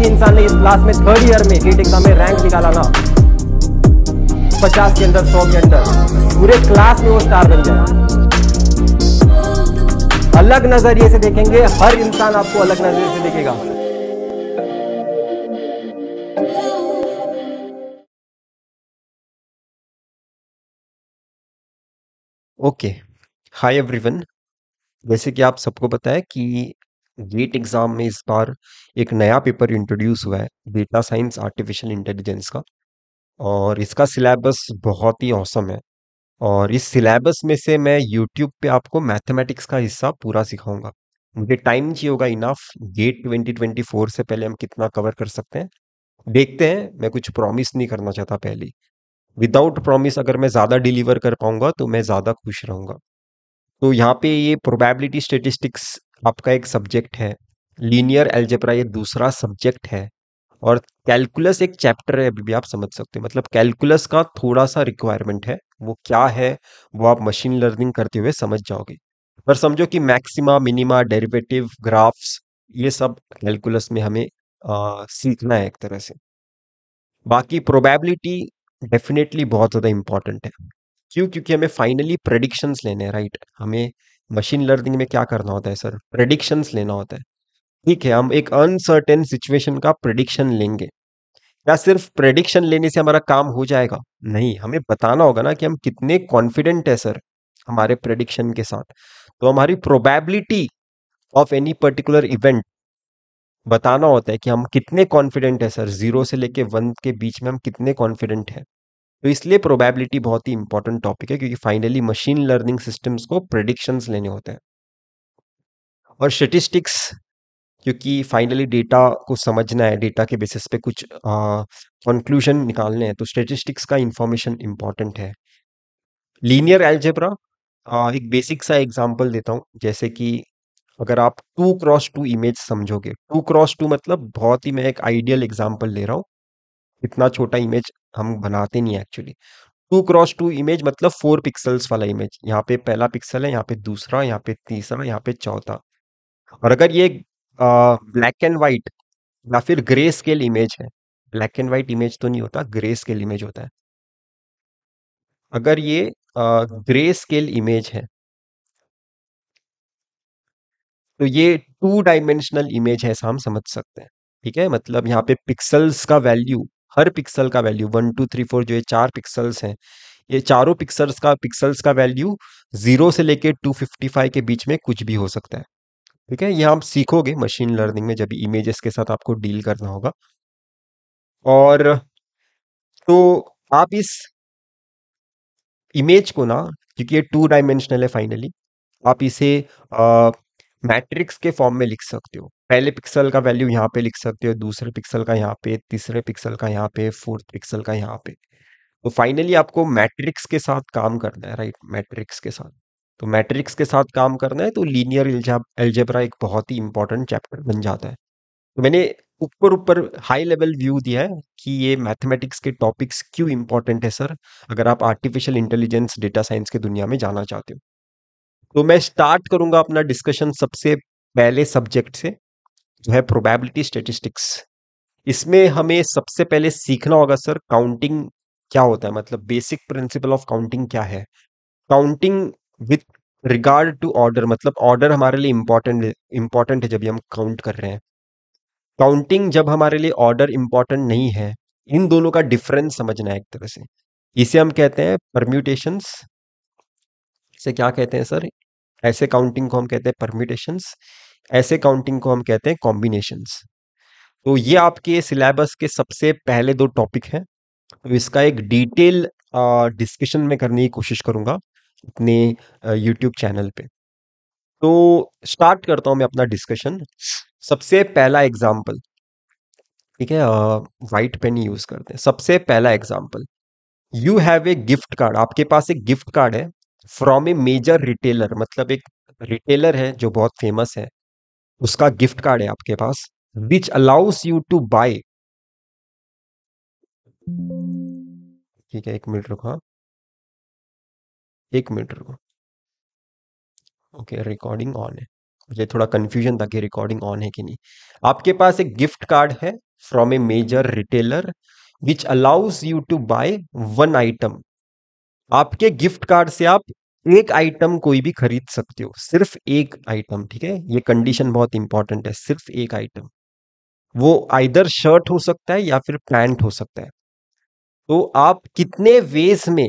किसी इंसान ने इस क्लास में थर्ड ईयर में गेट एग्जाम में रैंक निकाला ना पचास के अंदर सौ के अंदर पूरे क्लास में वो स्टार बन जाए अलग नजरिए से देखेंगे हर इंसान आपको अलग नजरिए से देखेगा ओके हाय एवरीवन वैसे कि आप सबको पता है कि गेट एग्ज़ाम में इस बार एक नया पेपर इंट्रोड्यूस हुआ है डेटा साइंस आर्टिफिशियल इंटेलिजेंस का और इसका सिलेबस बहुत ही औसम है और इस सिलेबस में से मैं यूट्यूब पे आपको मैथमेटिक्स का हिस्सा पूरा सिखाऊंगा मुझे टाइम चाहिए होगा इनफ गेट 2024 से पहले हम कितना कवर कर सकते हैं देखते हैं मैं कुछ प्रॉमिस नहीं करना चाहता पहले विदाउट प्रॉमिस अगर मैं ज़्यादा डिलीवर कर पाऊंगा तो मैं ज़्यादा खुश रहूंगा तो यहाँ पे ये प्रोबेबिलिटी स्टेटिस्टिक्स आपका एक सब्जेक्ट है लीनियर एल्जेब्रा ये दूसरा सब्जेक्ट है और कैलकुलस एक चैप्टर है अभी भी आप समझ सकते हो मतलब कैलकुलस का थोड़ा सा रिक्वायरमेंट है वो क्या है वो आप मशीन लर्निंग करते हुए समझ जाओगे पर समझो कि मैक्सिमा मिनिमा डेरिवेटिव ग्राफ्स ये सब कैलकुलस में हमें आ, सीखना है एक तरह से बाकी प्रोबेबिलिटी डेफिनेटली बहुत ज़्यादा इंपॉर्टेंट है क्यों क्योंकि हमें फाइनली प्रडिक्शंस लेने हैं राइट हमें मशीन लर्निंग में क्या करना होता है सर प्रडिक्शंस लेना होता है ठीक है हम एक अनसर्टेन सिचुएशन का प्रडिक्शन लेंगे क्या सिर्फ प्रडिक्शन लेने से हमारा काम हो जाएगा नहीं हमें बताना होगा ना कि हम कितने कॉन्फिडेंट है सर हमारे प्रडिक्शन के साथ तो हमारी probability of any particular event बताना होता है कि हम कितने कॉन्फिडेंट है सर जीरो से लेके वन के बीच में हम कितने कॉन्फिडेंट है तो इसलिए प्रोबेबिलिटी बहुत ही इंपॉर्टेंट टॉपिक है क्योंकि फाइनली मशीन लर्निंग सिस्टम्स को प्रडिक्शंस लेने होते हैं और स्टेटिस्टिक्स क्योंकि फाइनली डेटा को समझना है डेटा के बेसिस पे कुछ कंक्लूजन निकालने हैं तो स्टेटिस्टिक्स का इंफॉर्मेशन इम्पॉर्टेंट है लीनियर एल्जेब्रा एक बेसिक सा एग्जांपल देता हूँ जैसे कि अगर आप टू क्रॉस टू इमेज समझोगे टू क्रॉस टू मतलब बहुत ही मैं एक आइडियल एग्जाम्पल ले रहा हूँ इतना छोटा इमेज हम बनाते नहीं है actually. Two cross two image मतलब फोर पिक्सल्स वाला इमेज। यहाँ पे पहला पिक्सल है, यहाँ पे दूसरा, यहाँ पे तीसरा, यहाँ पे चौथा। और अगर ये ब्लैक एंड व्हाइट या फिर ग्रे स्केल इमेज है, ब्लैक एंड व्हाइट इमेज तो नहीं होता, ग्रे स्केल इमेज होता है। अगर ये ग्रे स्केल इमेज है तो ये टू डायमेंशनल इमेज है ऐसा हम समझ सकते हैं। ठीक है? मतलब यहाँ पे पिक्सल्स का वैल्यू हर पिक्सल का value one two three four जो ये चार पिक्सल्स हैं ये चारों पिक्सल्स का पिक्सल्स का वैल्यू जीरो से लेके टू फिफ्टी फाइव के बीच में कुछ भी हो सकता है ठीक है ये आप सीखोगे मशीन लर्निंग में जब इमेजेस के साथ आपको डील करना होगा और तो आप इस इमेज को ना क्योंकि ये टू डायमेंशनल है फाइनली आप इसे मैट्रिक्स के फॉर्म में लिख सकते हो पहले पिक्सल का वैल्यू यहाँ पे लिख सकते हो दूसरे पिक्सल का यहाँ पे तीसरे पिक्सल का यहाँ पे फोर्थ पिक्सल का यहाँ पे तो फाइनली आपको मैट्रिक्स के साथ काम करना है राइट मैट्रिक्स के साथ तो मैट्रिक्स के साथ काम करना है तो लीनियर एल्जेब्रा एक बहुत ही इंपॉर्टेंट चैप्टर बन जाता है तो मैंने ऊपर ऊपर हाई लेवल व्यू दिया है कि ये मैथमेटिक्स के टॉपिक्स क्यों इंपॉर्टेंट है सर अगर आप आर्टिफिशियल इंटेलिजेंस डेटा साइंस की दुनिया में जाना चाहते हो तो मैं स्टार्ट करूंगा अपना डिस्कशन सबसे पहले सब्जेक्ट से जो है प्रोबेबिलिटी स्टेटिस्टिक्स इसमें हमें सबसे पहले सीखना होगा सर काउंटिंग क्या होता है मतलब बेसिक प्रिंसिपल ऑफ काउंटिंग क्या है counting with regard to order मतलब ऑर्डर हमारे लिए इम्पोर्टेंट इम्पॉर्टेंट है जब हम काउंट कर रहे हैं काउंटिंग जब हमारे लिए ऑर्डर इम्पॉर्टेंट नहीं है इन दोनों का डिफरेंस समझना है एक तरह से इसे हम कहते हैं परम्यूटेशंस से क्या कहते हैं सर ऐसे काउंटिंग को हम कहते हैं परम्यूटेशंस ऐसे काउंटिंग को हम कहते हैं कॉम्बिनेशन तो ये आपके सिलेबस के सबसे पहले दो टॉपिक हैं तो इसका एक डिटेल डिस्कशन में करने की कोशिश करूंगा अपने यूट्यूब चैनल पे तो स्टार्ट करता हूँ मैं अपना डिस्कशन सबसे पहला एग्जाम्पल ठीक है वाइट पेन यूज़ करते हैं सबसे पहला example you have a gift card आपके पास एक गिफ्ट कार्ड है फ्रॉम ए मेजर रिटेलर मतलब एक रिटेलर है जो बहुत फेमस है उसका गिफ्ट कार्ड है आपके पास which allows you to buy ठीक है एक मिनट रुको हाँ। एक मिनट रुको ओके रिकॉर्डिंग ऑन है मुझे थोड़ा कंफ्यूजन था कि रिकॉर्डिंग ऑन है कि नहीं आपके पास एक गिफ्ट कार्ड है from a major retailer which allows you to buy one item आपके गिफ्ट कार्ड से आप एक आइटम कोई भी खरीद सकते हो सिर्फ एक आइटम ठीक है ये कंडीशन हम्म। बहुत इंपॉर्टेंट है सिर्फ एक आइटम वो आइदर शर्ट हो सकता है या फिर पैंट हो सकता है तो आप कितने वेज में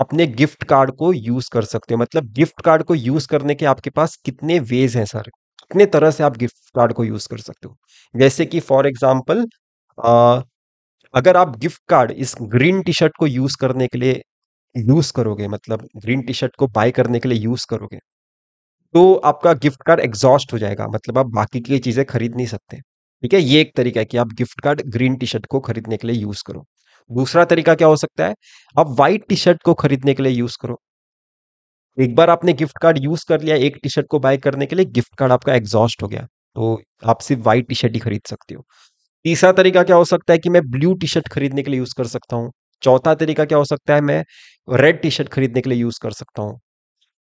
अपने गिफ्ट कार्ड को यूज कर सकते हो मतलब गिफ्ट कार्ड को यूज करने के आपके पास कितने वेज हैं सर कितने तरह से आप गिफ्ट कार्ड को यूज कर सकते हो जैसे कि फॉर एग्जाम्पल अगर आप गिफ्ट कार्ड इस ग्रीन टी शर्ट को यूज करने के लिए यूज करोगे मतलब ग्रीन टी शर्ट को बाय करने के लिए यूज करोगे तो आपका गिफ्ट कार्ड एग्जॉस्ट हो जाएगा मतलब आप बाकी की चीजें खरीद नहीं सकते ठीक है ये एक तरीका है कि आप gift card green T shirt को खरीदने के लिए यूज करो दूसरा तरीका क्या हो सकता है आप व्हाइट टी शर्ट को खरीदने के लिए यूज करो एक बार आपने गिफ्ट कार्ड यूज कर लिया एक टी शर्ट को बाय करने के लिए गिफ्ट कार्ड आपका एग्जॉस्ट हो गया तो आप सिर्फ व्हाइट टी शर्ट ही खरीद सकते हो तीसरा तरीका क्या हो सकता है कि मैं ब्लू टी शर्ट खरीदने के लिए यूज कर सकता हूँ चौथा तरीका क्या हो सकता है मैं रेड टी शर्ट खरीदने के लिए यूज कर सकता हूँ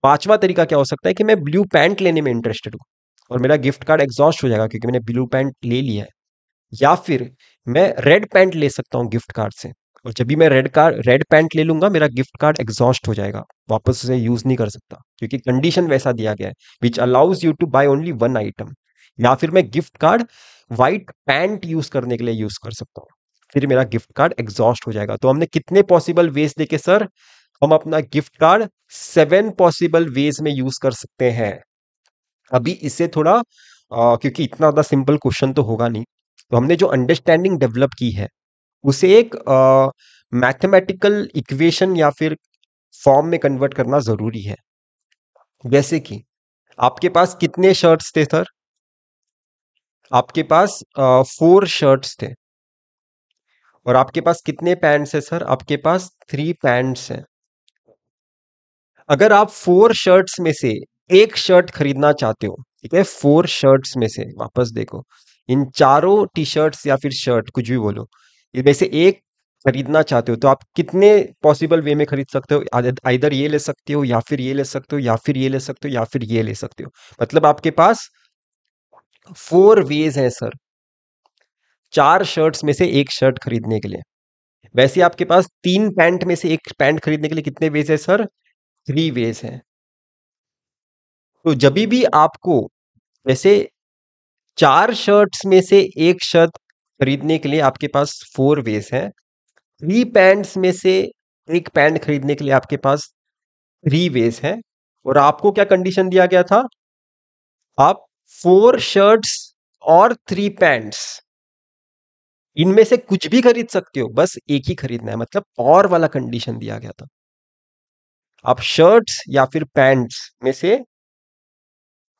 पांचवा तरीका क्या हो सकता है कि मैं ब्लू पैंट लेने में इंटरेस्टेड हूँ और मेरा गिफ्ट कार्ड एग्जॉस्ट हो जाएगा क्योंकि मैंने ब्लू पैंट ले लिया है या फिर मैं रेड पैंट ले सकता हूँ गिफ्ट कार्ड से और जब भी मैं रेड कार्ड रेड पैंट ले लूंगा मेरा गिफ्ट कार्ड एग्जॉस्ट हो जाएगा वापस उसे यूज नहीं कर सकता क्योंकि कंडीशन वैसा दिया गया है which allows you to buy only one item या फिर मैं gift card white pant use करने के लिए यूज कर सकता हूँ फिर मेरा गिफ्ट कार्ड एग्जॉस्ट हो जाएगा तो हमने कितने पॉसिबल वेज देखे सर हम अपना gift card seven possible ways में यूज कर सकते हैं अभी इससे थोड़ा आ, क्योंकि इतना ज्यादा सिंपल क्वेश्चन तो होगा नहीं तो हमने जो अंडरस्टैंडिंग डेवलप की है उसे एक मैथमेटिकल इक्वेशन या फिर फॉर्म में कन्वर्ट करना जरूरी है जैसे कि आपके पास कितने शर्ट्स थे सर आपके पास फोर शर्ट्स थे और आपके पास कितने पैंट्स हैं सर आपके पास थ्री पैंट्स हैं अगर आप फोर शर्ट्स में से एक शर्ट खरीदना चाहते हो ठीक है फोर शर्ट्स में से वापस देखो इन चारों टी शर्ट्स या फिर शर्ट कुछ भी बोलो इनमें से एक खरीदना चाहते हो तो आप कितने पॉसिबल वे में खरीद सकते हो आधर ये ले सकते हो या फिर ये ले सकते हो या फिर ये ले सकते हो या फिर ये ले सकते हो मतलब आपके पास फोर वेज हैं सर चार शर्ट्स में से एक शर्ट खरीदने के लिए वैसे आपके पास तीन पैंट में से एक पैंट खरीदने के लिए कितने वेज है सर थ्री वेज है तो जब भी आपको वैसे चार शर्ट्स में से एक शर्ट खरीदने के लिए आपके पास फोर वेज है थ्री पैंट्स में से एक पैंट खरीदने के लिए आपके पास थ्री वेज है और आपको क्या कंडीशन दिया गया था आप फोर शर्ट्स और थ्री पैंट्स इनमें से कुछ भी खरीद सकते हो बस एक ही खरीदना है मतलब और वाला कंडीशन दिया गया था आप शर्ट्स या फिर पैंट्स में से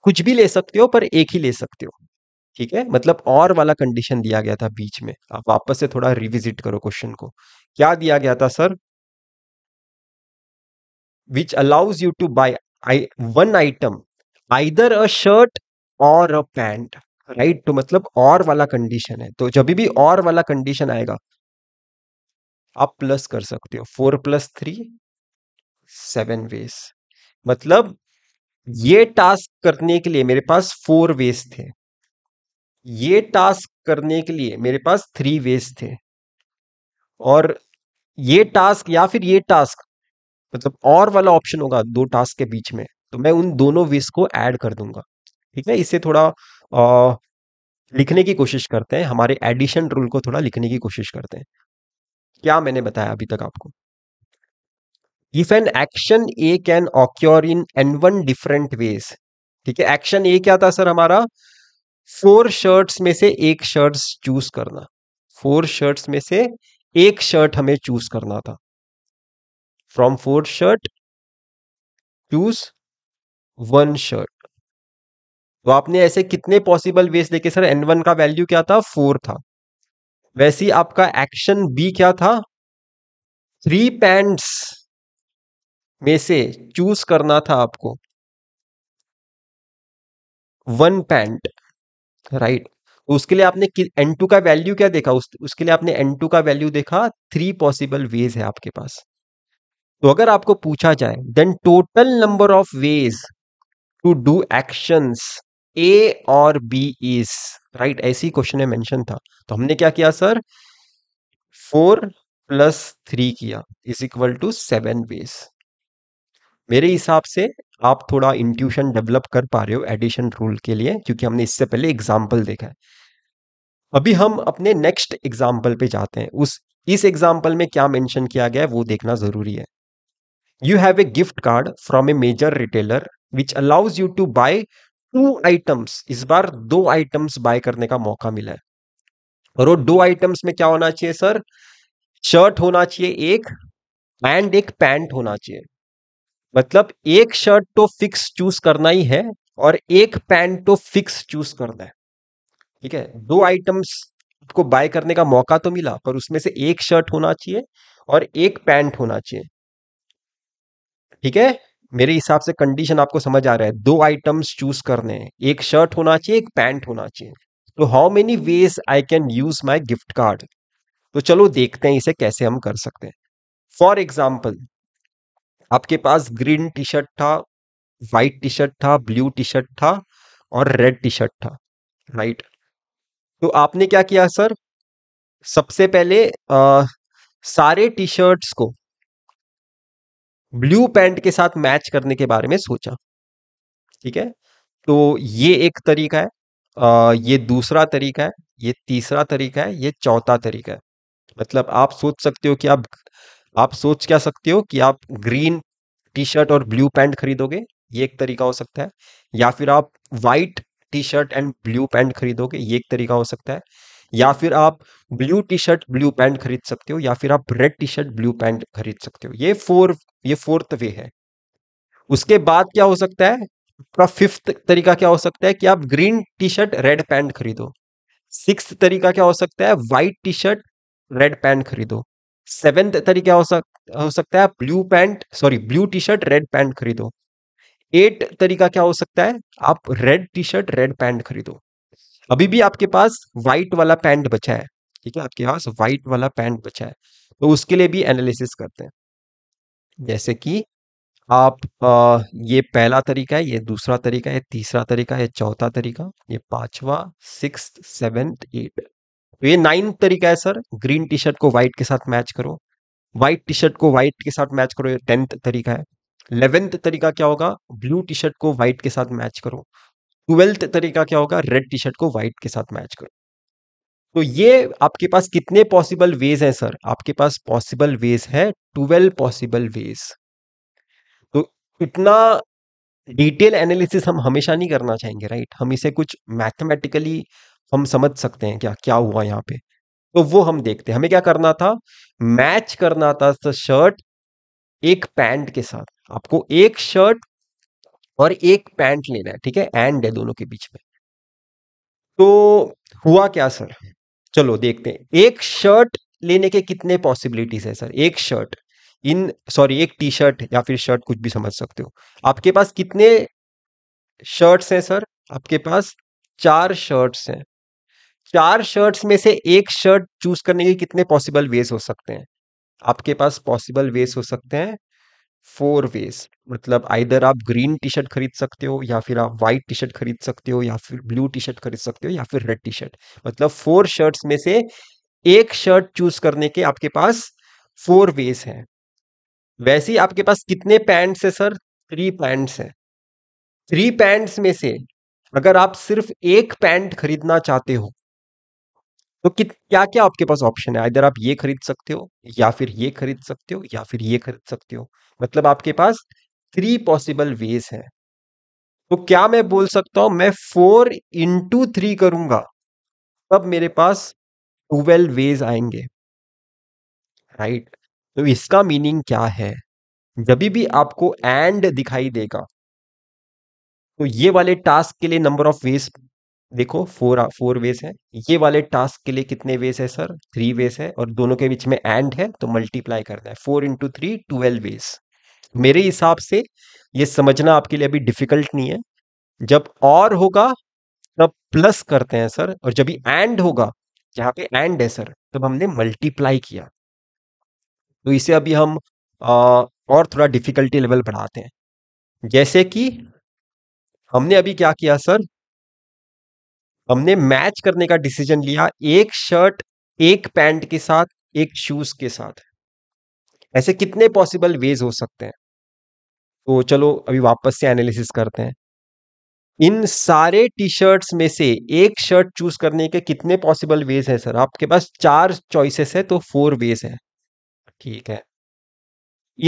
कुछ भी ले सकते हो पर एक ही ले सकते हो ठीक है मतलब और वाला कंडीशन दिया गया था बीच में आप वापस से थोड़ा रिविजिट करो क्वेश्चन को क्या दिया गया था sir which allows you to buy one item either a shirt और अ पैंट राइट right? तो मतलब और वाला कंडीशन है तो जब भी और वाला कंडीशन आएगा आप प्लस कर सकते हो फोर प्लस थ्री सेवन वेस मतलब ये टास्क करने के लिए मेरे पास फोर वेस थे ये टास्क करने के लिए मेरे पास थ्री वेस थे और ये टास्क या फिर ये टास्क मतलब और वाला ऑप्शन होगा दो टास्क के बीच में तो मैं उन दोनों वेस को ऐड कर दूंगा ठीक है इससे थोड़ा लिखने की कोशिश करते हैं हमारे एडिशन रूल को थोड़ा लिखने की कोशिश करते हैं क्या मैंने बताया अभी तक आपको if n action A can occur in n one different ways ठीक है एक्शन ए क्या था सर हमारा फोर शर्ट्स में से एक शर्ट्स चूज करना फोर शर्ट्स में से एक शर्ट हमें चूज करना था from four shirt choose one shirt तो आपने ऐसे कितने पॉसिबल वेज देखे सर एन वन का वैल्यू क्या था फोर था वैसे आपका एक्शन बी क्या था थ्री पैंट्स में से चूज करना था आपको वन पैंट राइट उसके लिए आपने एन टू का वैल्यू क्या देखा उस, उसके लिए आपने एन टू का वैल्यू देखा थ्री पॉसिबल वेज है आपके पास तो अगर आपको पूछा जाए then total number of ways to do actions A और बी इज राइट ऐसी क्वेश्चन में मेंशन था तो हमने क्या किया सर फोर प्लस थ्री किया is equal to seven ways मेरे हिसाब से आप थोड़ा इंट्यूशन डेवलप कर पा रहे हो एडिशन रूल के लिए क्योंकि हमने इससे पहले एग्जाम्पल देखा है अभी हम अपने नेक्स्ट एग्जाम्पल पे जाते हैं उस इस एग्जाम्पल में क्या मेंशन किया गया है वो देखना जरूरी है you have a gift card from a major retailer which allows you to buy two items इस बार दो आइटम्स बाय करने का मौका मिला है और वो दो आइटम्स में क्या होना चाहिए सर शर्ट होना चाहिए एक एंड एक पैंट होना चाहिए मतलब एक शर्ट तो फिक्स चूज करना ही है और एक पैंट तो फिक्स चूज करना है ठीक है दो आइटम्स को बाय करने का मौका तो मिला पर उसमें से एक शर्ट होना चाहिए और एक पैंट होना चाहिए ठीक है मेरे हिसाब से कंडीशन आपको समझ आ रहा है दो आइटम्स चूज करने हैं एक शर्ट होना चाहिए एक पैंट होना चाहिए तो how many ways I can use my gift card तो चलो देखते हैं इसे कैसे हम कर सकते हैं फॉर एग्जाम्पल आपके पास ग्रीन टी शर्ट था वाइट टी शर्ट था ब्लू टी शर्ट था और रेड टी शर्ट था राइट तो आपने क्या किया सर सबसे पहले आ, सारे टी शर्ट्स को ब्लू पैंट के साथ मैच करने के बारे में सोचा ठीक है तो ये एक तरीका है आ, ये दूसरा तरीका है ये तीसरा तरीका है ये चौथा तरीका है मतलब आप सोच सकते हो कि आप आप सोच क्या सकते हो कि आप ग्रीन टी शर्ट और ब्लू पैंट खरीदोगे ये एक तरीका हो सकता है या फिर आप white T shirt and blue pant खरीदोगे ये एक तरीका हो सकता है या फिर आप blue T shirt blue pant खरीद सकते हो या फिर आप red T shirt blue pant खरीद सकते हो ये फोर ये फोर्थ वे है उसके बाद क्या हो सकता है आपका फिफ्थ तरीका क्या हो सकता है कि आप green T shirt red pant खरीदो सिक्स तरीका क्या हो सकता है white T shirt red pant खरीदो सेवेंथ तरीका हो, सक, हो सकता है blue pant sorry blue T shirt red pant खरीदो एट तरीका क्या हो सकता है आप red T shirt red pant खरीदो अभी भी आपके पास व्हाइट वाला पैंट बचा है ठीक है आपके पास व्हाइट वाला पैंट बचा है तो उसके लिए भी एनालिसिस करते हैं जैसे कि आप आ, ये पहला तरीका है ये दूसरा तरीका है तीसरा तरीका है चौथा तरीका ये पांचवा सिक्स सेवेंथ एट तो ये नाइन तरीका है सर ग्रीन टी शर्ट को व्हाइट के साथ मैच करो व्हाइट टी शर्ट को व्हाइट के साथ मैच करो ये टेंथ तरीका है इलेवेंथ तरीका क्या होगा ब्लू टी शर्ट को व्हाइट के साथ मैच करो ट्वेल्थ तरीका क्या होगा रेड टी शर्ट को व्हाइट के साथ मैच करो तो ये आपके पास कितने पॉसिबल वेज हैं सर आपके पास पॉसिबल वेज है ट्वेल्व पॉसिबल वेज तो इतना डिटेल एनालिसिस हम हमेशा नहीं करना चाहेंगे राइट हम इसे कुछ मैथमेटिकली हम समझ सकते हैं क्या क्या हुआ यहाँ पे तो वो हम देखते हैं हमें क्या करना था मैच करना था सर शर्ट एक पैंट के साथ आपको एक शर्ट और एक पैंट लेना है ठीक है एंड है दोनों के बीच में तो हुआ क्या सर चलो देखते हैं एक शर्ट लेने के कितने पॉसिबिलिटीज है सर एक शर्ट इन सॉरी एक टी शर्ट या फिर शर्ट कुछ भी समझ सकते हो आपके पास कितने शर्ट्स हैं सर आपके पास चार शर्ट्स हैं चार शर्ट्स में से एक शर्ट चूज करने के कितने पॉसिबल वेज हो सकते हैं आपके पास पॉसिबल वेज हो सकते हैं फोर वेज मतलब आइधर आप ग्रीन टी शर्ट खरीद सकते हो या फिर आप व्हाइट टी शर्ट खरीद सकते हो या फिर ब्लू टी शर्ट खरीद सकते हो या फिर रेड टी शर्ट मतलब फोर शर्ट्स में से एक शर्ट चूज करने के आपके पास फोर वेज है वैसे ही आपके पास कितने पैंट्स है सर थ्री पैंट्स है थ्री पैंट्स में से अगर आप सिर्फ एक पैंट खरीदना चाहते हो तो कित क्या क्या आपके पास ऑप्शन है इधर आप ये खरीद सकते हो या फिर ये खरीद सकते हो या फिर ये खरीद सकते हो मतलब आपके पास थ्री पॉसिबल वेज है तो क्या मैं बोल सकता हूं मैं फोर इंटू थ्री करूंगा तब मेरे पास ट्वेल्व वेज आएंगे राइट right? तो इसका मीनिंग क्या है जब भी आपको एंड दिखाई देगा तो ये वाले टास्क के लिए नंबर ऑफ वेज देखो फोर फोर वेज है ये वाले टास्क के लिए कितने वेज है सर थ्री वेज है और दोनों के बीच में एंड है तो मल्टीप्लाई करना है four into three twelve ways मेरे हिसाब से ये समझना आपके लिए अभी डिफिकल्ट नहीं है जब और होगा तब प्लस करते हैं सर और जब एंड होगा जहाँ पे एंड है सर तब हमने मल्टीप्लाई किया तो इसे अभी हम आ, और थोड़ा डिफिकल्टी लेवल बढ़ाते हैं जैसे कि हमने अभी क्या किया सर हमने मैच करने का डिसीजन लिया एक शर्ट एक पैंट के साथ एक शूज के साथ ऐसे कितने पॉसिबल वेज हो सकते हैं तो चलो अभी वापस से एनालिसिस करते हैं इन सारे टी शर्ट्स में से एक शर्ट चूज करने के कितने पॉसिबल वेज है सर आपके पास चार चॉइसेस है तो फोर वेज है ठीक है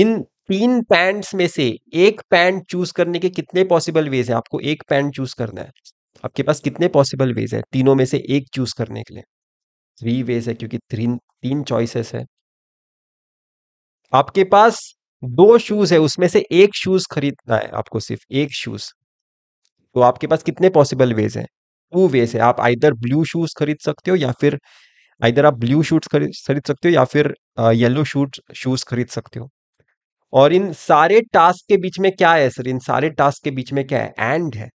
इन तीन पैंट्स में से एक पैंट चूज करने के कितने पॉसिबल वेज है आपको एक पैंट चूज करना है आपके पास कितने पॉसिबल वेज हैं तीनों में से एक चूज करने के लिए थ्री हम्म। वेज है क्योंकि थ्री तीन चॉइसेस है आपके पास दो शूज है उसमें से एक शूज खरीदना है आपको सिर्फ एक शूज तो आपके पास कितने पॉसिबल वेज है टू वेज है आप आइधर ब्लू शूज खरीद सकते हो या फिर आइधर आप ब्लू शूट खरीद खरीद सकते हो या फिर येलो शूट शूज खरीद सकते हो और इन सारे टास्क के बीच में क्या है सर इन सारे टास्क के बीच में क्या है एंड है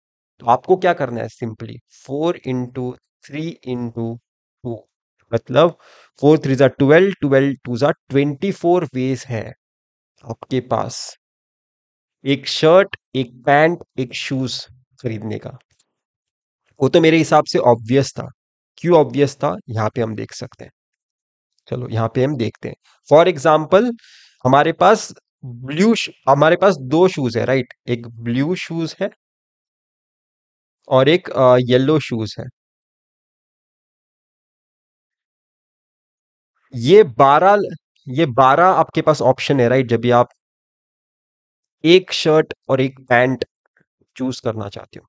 तो आपको क्या करना है simply four into three into two मतलब फोर थ्री ज़ा ट्वेल्व ट्वेल्व टू ज़ा ट्वेंटी फोर वेज है आपके पास एक शर्ट एक पैंट एक शूज खरीदने का वो तो मेरे हिसाब से ऑब्वियस था क्यों ऑब्वियस था यहाँ पे हम देख सकते हैं चलो यहाँ पे हम देखते हैं फॉर एग्जाम्पल हमारे पास ब्लू हमारे पास दो शूज है राइट एक ब्लू शूज है और एक अ, येलो शूज़ है। ये बारह ये बारह आपके पास ऑप्शन है राइट जब भी आप एक शर्ट और एक पैंट चूज़ करना चाहते हो।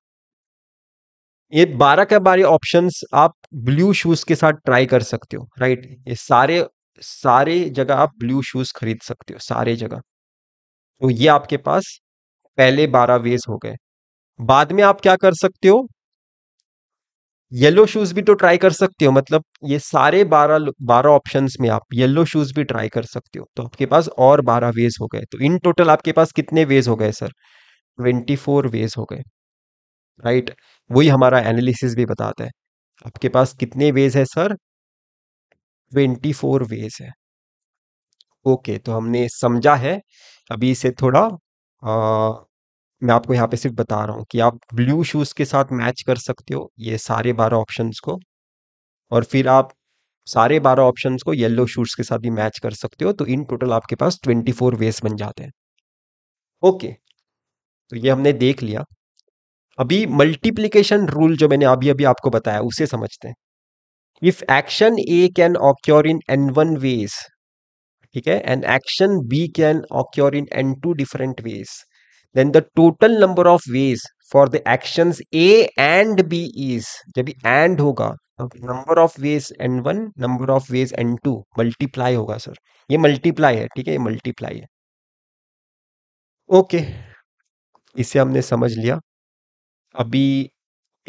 ये बारह के बारे ऑप्शंस आप ब्लू शूज़ के साथ ट्राई कर सकते हो राइट। ये सारे सारे जगह आप ब्लू शूज़ खरीद सकते हो, सारे जगह। तो ये आपके पास पहले बारह वेज़ हो गए। बाद में आप क्या कर सकते हो येलो शूज भी तो ट्राई कर सकते हो मतलब ये सारे बारह बारह ऑप्शन में आप येलो शूज भी ट्राई कर सकते हो तो आपके पास और बारह वेज हो गए तो इन टोटल आपके पास कितने वेज हो गए सर ट्वेंटी फोर वेज हो गए राइट वही हमारा एनालिसिस भी बताता है आपके पास कितने वेज है सर ट्वेंटी फोर वेज है ओके तो हमने समझा है अभी इसे थोड़ा आ, मैं आपको यहाँ पे सिर्फ बता रहा हूँ कि आप ब्लू शूज़ के साथ मैच कर सकते हो ये सारे बारह ऑप्शंस को और फिर आप सारे बारह ऑप्शंस को येलो शूज़ के साथ भी मैच कर सकते हो तो इन टोटल आपके पास ट्वेंटी फोर वेस बन जाते हैं ओके तो ये हमने देख लिया अभी मल्टीप्लीकेशन रूल जो मैंने अभी अभी आपको बताया उसे समझते हैं if action A can occur in n one ways ठीक है and action B can occur in n two different ways then the total number of ways for the actions A and B is जब and होगा number of ways n one number of ways n two multiply होगा sir ये multiply है ठीक है ये multiply है okay इसे हमने समझ लिया अभी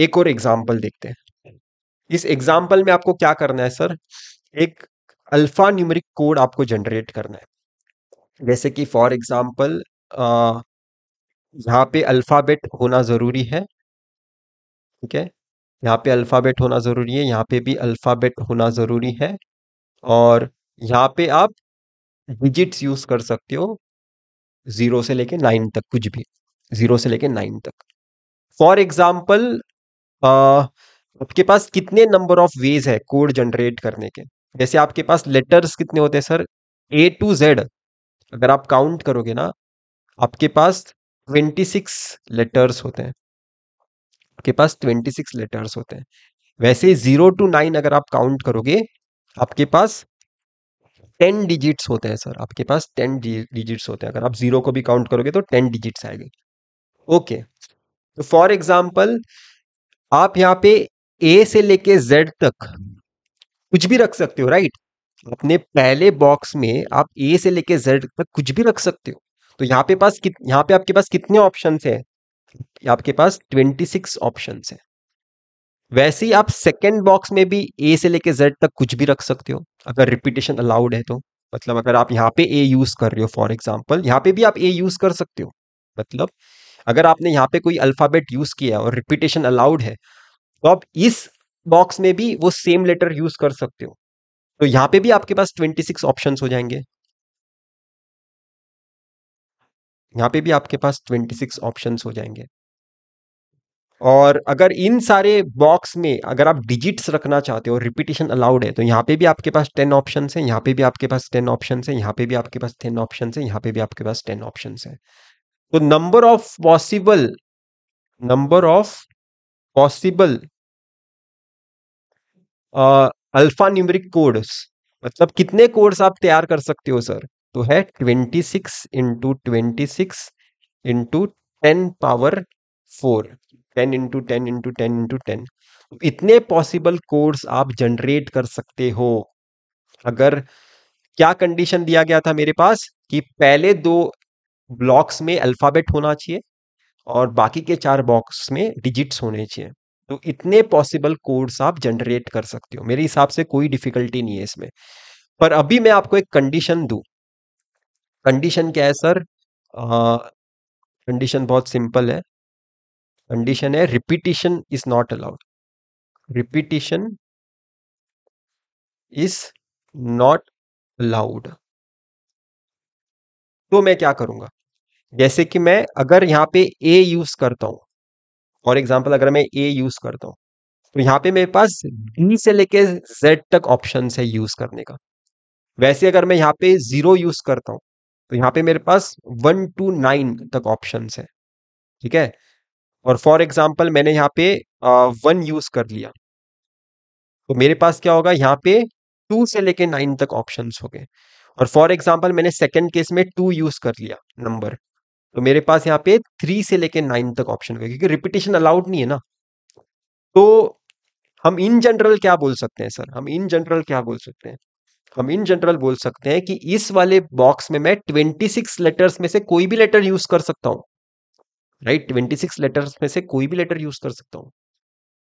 एक और एग्जाम्पल देखते हैं इस एग्जाम्पल में आपको क्या करना है सर एक अल्फा न्यूमरिक कोड आपको जनरेट करना है जैसे कि फॉर एग्जाम्पल यहाँ पे अल्फ़ाबेट होना ज़रूरी है ठीक है यहाँ पे अल्फ़ाबेट होना ज़रूरी है यहाँ पे भी अल्फ़ाबेट होना ज़रूरी है और यहाँ पे आप डिजिट्स यूज़ कर सकते हो ज़ीरो से लेके नाइन तक कुछ भी ज़ीरो से लेके नाइन तक फॉर एग्ज़ाम्पल आपके पास कितने नंबर ऑफ वेज है कोड जनरेट करने के जैसे आपके पास लेटर्स कितने होते हैं सर ए टू जेड अगर आप काउंट करोगे ना आपके पास ट्वेंटी सिक्स लेटर्स होते हैं आपके पास ट्वेंटी सिक्स लेटर्स होते हैं वैसे जीरो टू नाइन अगर आप काउंट करोगे आपके पास टेन डिजिट्स होते हैं सर आपके पास टेन डिजिट्स होते हैं अगर आप जीरो को भी काउंट करोगे तो टेन डिजिट्स आएंगे ओके तो फॉर एग्जाम्पल आप यहाँ पे ए से लेके जेड तक कुछ भी रख सकते हो राइट अपने पहले बॉक्स में आप ए से लेके जेड तक कुछ भी रख सकते हो तो यहाँ पे पास यहाँ पे आपके पास कितने ऑप्शन है आपके पास ट्वेंटी सिक्स ऑप्शन है वैसे ही आप सेकेंड बॉक्स में भी ए से लेके जेड तक कुछ भी रख सकते हो अगर रिपीटेशन अलाउड है तो मतलब अगर आप यहाँ पे ए यूज कर रहे हो फॉर एग्जाम्पल यहाँ पे भी आप ए यूज कर सकते हो मतलब अगर आपने यहाँ पे कोई अल्फाबेट यूज किया है और रिपीटेशन अलाउड है तो आप इस बॉक्स में भी वो सेम लेटर यूज कर सकते हो तो यहाँ पे भी आपके पास 26 ऑप्शंस हो जाएंगे यहाँ पे भी आपके पास 26 ऑप्शंस हो जाएंगे और अगर इन सारे बॉक्स में अगर आप डिजिट्स रखना चाहते हो रिपीटेशन अलाउड है तो यहाँ पे भी आपके पास टेन ऑप्शन है यहाँ पे भी आपके पास टेन ऑप्शन है यहाँ पे भी आपके पास टेन ऑप्शन है यहाँ पे भी आपके पास टेन ऑप्शन है तो number of possible number of possible alphanumeric codes मतलब कितने कोड्स आप तैयार कर सकते हो सर तो है twenty six into twenty six into ten power four ten into ten into ten into ten इतने पॉसिबल कोड्स आप जनरेट कर सकते हो अगर क्या कंडीशन दिया गया था मेरे पास कि पहले दो ब्लॉक्स में अल्फाबेट होना चाहिए और बाकी के चार बॉक्स में डिजिट्स होने चाहिए तो इतने पॉसिबल कोड्स आप जनरेट कर सकते हो मेरे हिसाब से कोई डिफिकल्टी नहीं है इसमें पर अभी मैं आपको एक कंडीशन दूं कंडीशन क्या है सर कंडीशन बहुत सिंपल है कंडीशन है repetition is not allowed repetition is not allowed तो मैं क्या करूंगा जैसे कि मैं अगर यहाँ पे ए यूज करता हूँ फॉर एग्जाम्पल अगर मैं ए यूज करता हूँ तो यहाँ पे मेरे पास डी से लेके जेड तक ऑप्शन है यूज करने का वैसे अगर मैं यहाँ पे जीरो यूज करता हूँ तो यहाँ पे मेरे पास वन टू नाइन तक ऑप्शन है ठीक है और फॉर एग्जाम्पल मैंने यहाँ पे वन यूज कर लिया तो मेरे पास क्या होगा यहाँ पे टू से लेके नाइन तक ऑप्शन हो गए और फॉर एग्जाम्पल मैंने सेकेंड केस में टू यूज कर लिया नंबर तो मेरे पास यहाँ पे थ्री से लेके नाइन तक ऑप्शन हो गए क्योंकि रिपीटेशन अलाउड नहीं है ना तो हम इन जनरल क्या बोल सकते हैं सर हम इन जनरल क्या बोल सकते हैं हम इन जनरल बोल सकते हैं कि इस वाले बॉक्स में मैं 26 लेटर्स में से कोई भी लेटर यूज कर सकता हूँ राइट right? 26 लेटर्स में से कोई भी लेटर यूज कर सकता हूँ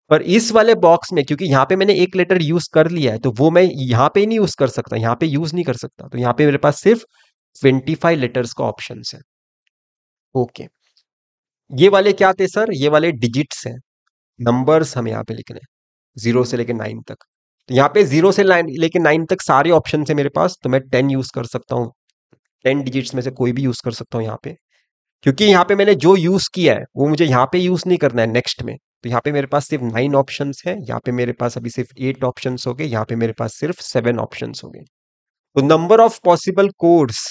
पर इस वाले बॉक्स में क्योंकि यहां पे मैंने एक लेटर यूज कर लिया है तो वो मैं यहाँ पे नहीं यूज कर सकता यहाँ पे यूज नहीं कर सकता तो यहाँ पे मेरे पास सिर्फ 25 लेटर्स का ऑप्शन है ओके ये वाले क्या थे सर ये वाले डिजिट्स हैं नंबर्स हमें यहाँ पे लिखने जीरो से लेकर नाइन तक तो यहाँ पे जीरो से लाइन लेकिन नाइन तक सारे ऑप्शन है मेरे पास तो मैं टेन यूज कर सकता हूँ टेन डिजिट्स में से कोई भी यूज कर सकता हूँ यहाँ पे क्योंकि यहाँ पे मैंने जो यूज किया है वो मुझे यहाँ पे यूज नहीं करना है नेक्स्ट में तो यहाँ पे मेरे पास सिर्फ नाइन ऑप्शन है यहाँ पे मेरे पास अभी सिर्फ एट ऑप्शन हो गए यहाँ पे मेरे पास सिर्फ सेवन ऑप्शन हो गए तो number of possible codes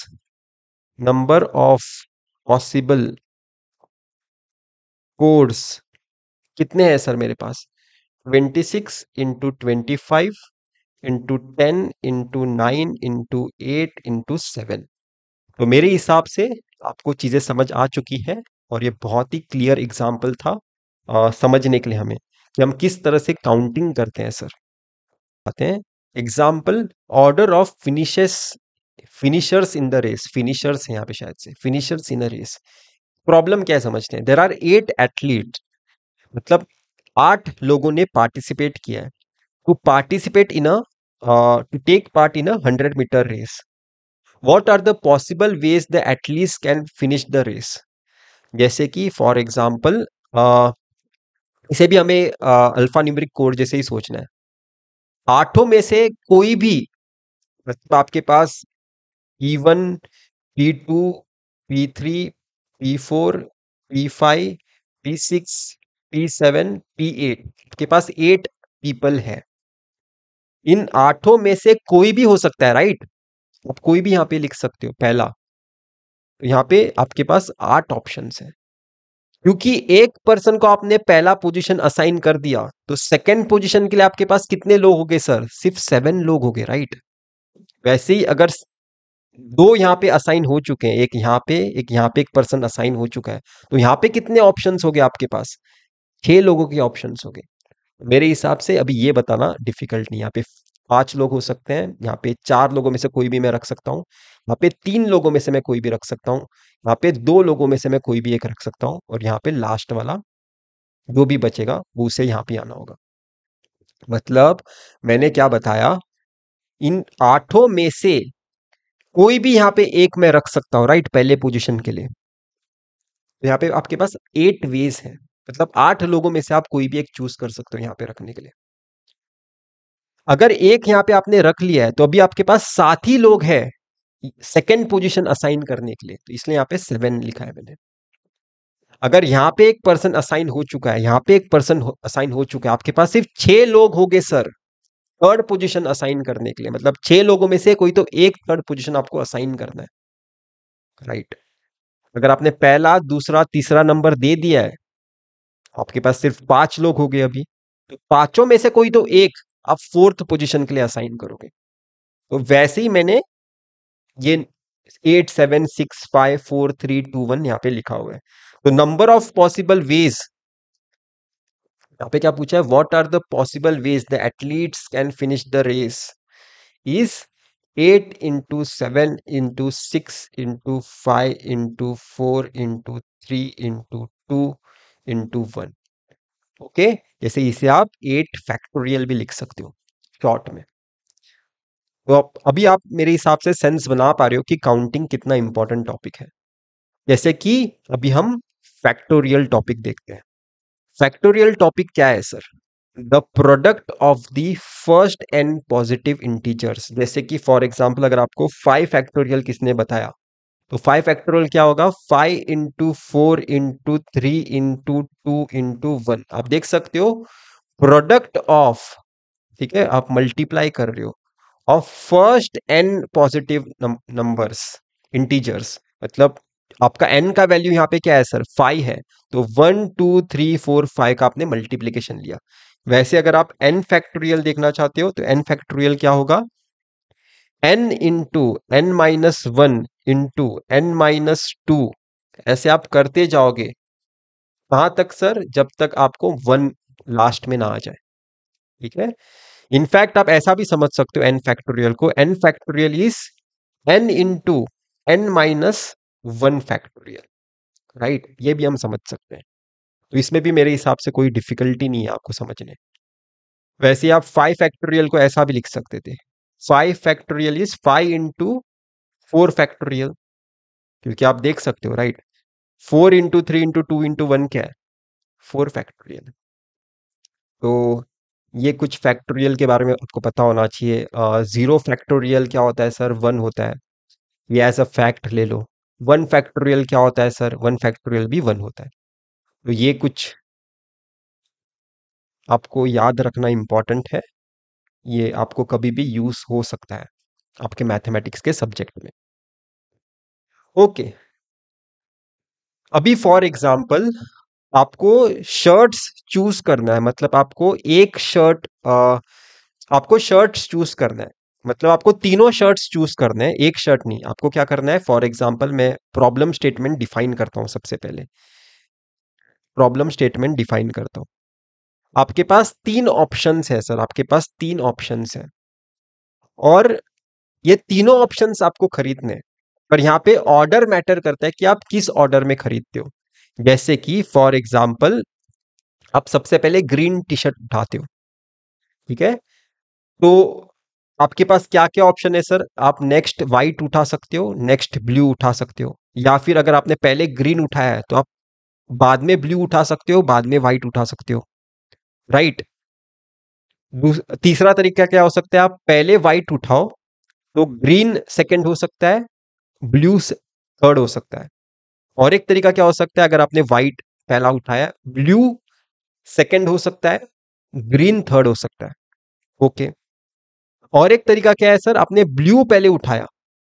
number of possible codes कितने हैं सर मेरे पास 26 into 25 into ten into nine into eight into seven तो मेरे हिसाब से आपको चीज़ें समझ आ चुकी हैं और ये बहुत ही क्लियर एग्जाम्पल था आ, समझने के लिए हमें कि हम किस तरह से काउंटिंग करते हैं सर आते हैं example order of finishes finishers in the race finishers है यहाँ पे शायद से finishers in the race problem क्या है समझते हैं देर आर एट एथलीट मतलब आठ लोगों ने पार्टिसिपेट किया है to participate in a to take part in a hundred meter race what are the possible ways the athletes can finish the race जैसे कि फॉर एग्जाम्पल uh, इसे भी हमें अल्फा न्यूमरिक कोड जैसे ही सोचना है आठों में से कोई भी मतलब आपके पास P one P two P three P four P five P six P seven P eight के पास एट पीपल है इन आठों में से कोई भी हो सकता है राइट आप कोई भी यहाँ पे लिख सकते हो पहला तो यहाँ पे आपके पास आठ ऑप्शन है क्योंकि एक पर्सन को आपने पहला पोजीशन असाइन कर दिया तो सेकंड पोजीशन के लिए आपके पास कितने लोग हो गए सर सिर्फ सेवन लोग हो गए राइट वैसे ही अगर दो यहाँ पे असाइन हो चुके हैं एक यहां पे एक यहाँ पे एक पर्सन असाइन हो चुका है तो यहाँ पे कितने ऑप्शंस हो गए आपके पास छह लोगों के ऑप्शन हो गए मेरे हिसाब से अभी ये बताना डिफिकल्ट नहीं यहाँ पे पांच लोग हो सकते हैं यहाँ पे चार लोगों में से कोई भी मैं रख सकता हूँ यहाँ पे तीन लोगों में से मैं कोई भी रख सकता हूँ यहाँ पे दो लोगों में से मैं कोई भी एक रख सकता हूँ और यहाँ पे लास्ट वाला जो भी बचेगा वो उसे यहाँ पे आना होगा मतलब मैंने क्या बताया इन आठों में से कोई भी यहाँ पे एक मैं रख सकता हूँ राइट पहले पोजिशन के लिए तो यहाँ पे आपके पास एट वेज है मतलब आठ लोगों में से आप कोई भी एक चूज कर सकते हो यहाँ पे रखने के लिए अगर एक यहाँ पे आपने रख लिया है तो अभी आपके पास सात ही लोग हैं सेकेंड पोजिशन असाइन करने के लिए तो इसलिए यहाँ पे सेवन लिखा है मैंने अगर यहाँ पे एक पर्सन असाइन हो चुका है यहाँ पे एक पर्सन असाइन हो चुका है आपके पास सिर्फ छह लोग हो गए सर थर्ड पोजिशन असाइन करने के लिए मतलब छह लोगों में से कोई तो एक थर्ड पोजिशन आपको असाइन करना है राइट right. अगर आपने पहला दूसरा तीसरा नंबर दे दिया है आपके पास सिर्फ पांच लोग हो गए अभी तो पांचों में से कोई तो एक आप फोर्थ पोजीशन के लिए असाइन करोगे तो वैसे ही मैंने ये eight seven six five four three two one यहाँ पे लिखा हुआ है तो नंबर ऑफ पॉसिबल वेज यहाँ पे क्या पूछा है what are the possible ways the athletes can finish the race is eight into seven into six into five into four into three into two into one okay जैसे इसे आप eight factorial भी लिख सकते हो शॉर्ट में तो अभी आप मेरे हिसाब से सेंस बना पा रहे हो कि काउंटिंग कितना इंपॉर्टेंट टॉपिक है जैसे कि अभी हम फैक्टोरियल टॉपिक देखते हैं फैक्टोरियल टॉपिक क्या है sir the product of the first and positive integers जैसे कि फॉर एग्जाम्पल अगर आपको फाइव फैक्टोरियल किसने बताया तो फाइव फैक्टोरियल क्या होगा five into four into three into two into one आप देख सकते हो प्रोडक्ट ऑफ ठीक है आप मल्टीप्लाई कर रहे हो of first n positive numbers integers मतलब आपका एन का वैल्यू यहाँ पे क्या है सर फाइव है तो one two three four five का आपने मल्टीप्लीकेशन लिया वैसे अगर आप एन फैक्टोरियल देखना चाहते हो तो एन फैक्टोरियल क्या होगा n into n minus one into n minus two ऐसे आप करते जाओगे कहां तक सर जब तक आपको वन लास्ट में ना आ जाए ठीक है इनफैक्ट आप ऐसा भी समझ सकते हो एन फैक्टोरियल को n factorial is n into n minus one factorial right ये भी हम समझ सकते हैं तो इसमें भी मेरे हिसाब से कोई डिफिकल्टी नहीं है आपको समझने वैसे आप फाइव फैक्टोरियल को ऐसा भी लिख सकते थे five factorial is five into four factorial क्योंकि आप देख सकते हो right four into three into two into one क्या है फोर फैक्टोरियल तो ये कुछ फैक्टोरियल के बारे में आपको पता होना चाहिए ज़ीरो फैक्टोरियल क्या होता है सर वन होता है ये एज अ फैक्ट ले लो वन फैक्टोरियल क्या होता है सर वन फैक्टोरियल भी वन होता है तो ये कुछ आपको याद रखना इम्पॉर्टेंट है ये आपको कभी भी यूज हो सकता है आपके मैथमेटिक्स के सब्जेक्ट में ओके okay. अभी फॉर एग्जाम्पल आपको शर्ट्स चूज करना है मतलब आपको एक शर्ट आपको शर्ट्स चूज करना है मतलब आपको तीनों शर्ट्स चूज करने हैं एक शर्ट नहीं आपको क्या करना है फॉर एग्जाम्पल मैं प्रॉब्लम स्टेटमेंट डिफाइन करता हूँ सबसे पहले प्रॉब्लम स्टेटमेंट डिफाइन करता हूँ आपके पास तीन ऑप्शन है सर आपके पास तीन ऑप्शन है और ये तीनों ऑप्शन आपको खरीदने पर यहाँ पे ऑर्डर मैटर करता है कि आप किस ऑर्डर में खरीदते हो जैसे कि फॉर एग्जाम्पल आप सबसे पहले ग्रीन टी शर्ट उठाते हो ठीक है तो आपके पास क्या क्या ऑप्शन है सर आप नेक्स्ट व्हाइट उठा सकते हो नेक्स्ट ब्लू उठा सकते हो या फिर अगर आपने पहले ग्रीन उठाया है तो आप बाद में ब्लू उठा सकते हो बाद में व्हाइट उठा सकते हो राइट तीसरा तरीका क्या हो सकता है आप पहले व्हाइट उठाओ तो ग्रीन सेकंड हो सकता है ब्लू थर्ड हो सकता है और एक तरीका क्या हो सकता है अगर आपने व्हाइट पहला उठाया ब्लू सेकंड हो सकता है ग्रीन थर्ड हो सकता है ओके और एक तरीका क्या है सर आपने ब्लू पहले उठाया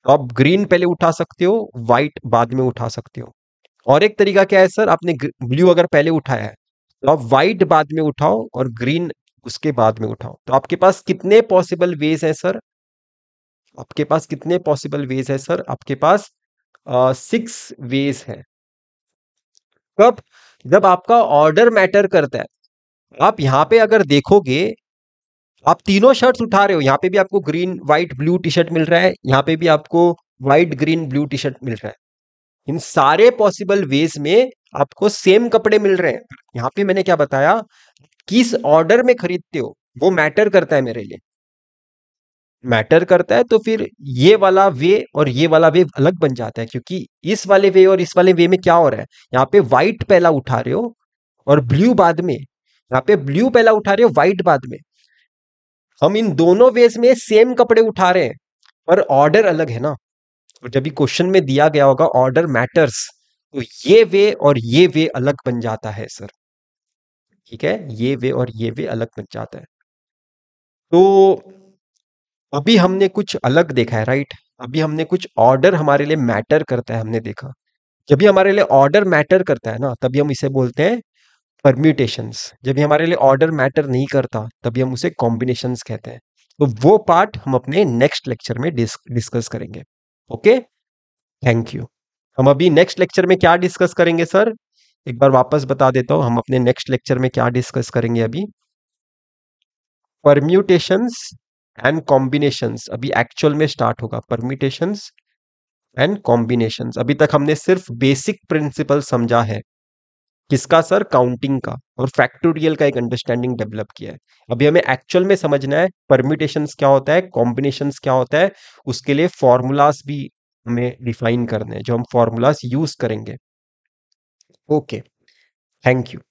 तो आप ग्रीन पहले उठा सकते हो व्हाइट बाद में उठा सकते हो और एक तरीका क्या है सर आपने ब्लू अगर पहले उठाया है तो आप व्हाइट बाद में उठाओ और ग्रीन उसके बाद में उठाओ तो आपके पास कितने पॉसिबल वेज हैं सर आपके पास कितने पॉसिबल वेज है सर आपके पास सिक्स वेज है कब जब आपका ऑर्डर मैटर करता है आप यहाँ पे अगर देखोगे आप तीनों शर्ट्स उठा रहे हो यहाँ पे भी आपको green white blue T shirt मिल रहा है यहाँ पे भी आपको white green blue T shirt मिल रहा है इन सारे पॉसिबल वेज में आपको सेम कपड़े मिल रहे हैं यहाँ पे मैंने क्या बताया किस ऑर्डर में खरीदते हो वो मैटर करता है मेरे लिए मैटर करता है तो फिर ये वाला वे और ये वाला वे अलग बन जाता है क्योंकि इस वाले वे और इस वाले वे में क्या हो रहा है यहाँ पे व्हाइट पहला उठा रहे हो और ब्लू बाद में यहाँ पे ब्लू पहला उठा रहे हो व्हाइट बाद में हम इन दोनों वेज में सेम कपड़े उठा रहे हैं पर ऑर्डर अलग है ना जब भी क्वेश्चन में दिया गया होगा ऑर्डर मैटर्स तो ये वे और ये वे अलग बन जाता है सर ठीक है ये वे और ये वे अलग बन जाता है तो अभी हमने कुछ अलग देखा है राइट अभी हमने कुछ ऑर्डर हमारे लिए मैटर करता है हमने देखा जब भी हमारे लिए ऑर्डर मैटर करता है ना तभी हम इसे बोलते हैं परम्यूटेशंस जब भी हमारे लिए ऑर्डर मैटर नहीं करता तभी हम उसे कॉम्बिनेशंस कहते हैं तो वो पार्ट हम अपने नेक्स्ट लेक्चर में डिस्कस करेंगे ओके थैंक यू हम अभी नेक्स्ट लेक्चर में क्या डिस्कस करेंगे सर एक बार वापस बता देता हूं हम अपने नेक्स्ट लेक्चर में क्या डिस्कस करेंगे अभी परम्यूटेशंस एंड कॉम्बिनेशंस अभी एक्चुअल में स्टार्ट होगा परम्यूटेशंस एंड कॉम्बिनेशंस अभी तक हमने सिर्फ बेसिक प्रिंसिपल समझा है किसका सर काउंटिंग का और फैक्टोरियल का एक अंडरस्टैंडिंग डेवलप किया है अभी हमें एक्चुअल में समझना है परमिटेशन क्या होता है कॉम्बिनेशन क्या होता है उसके लिए फॉर्मूलाज भी हमें डिफाइन करने हैं जो हम फॉर्मूलाज यूज करेंगे ओके थैंक यू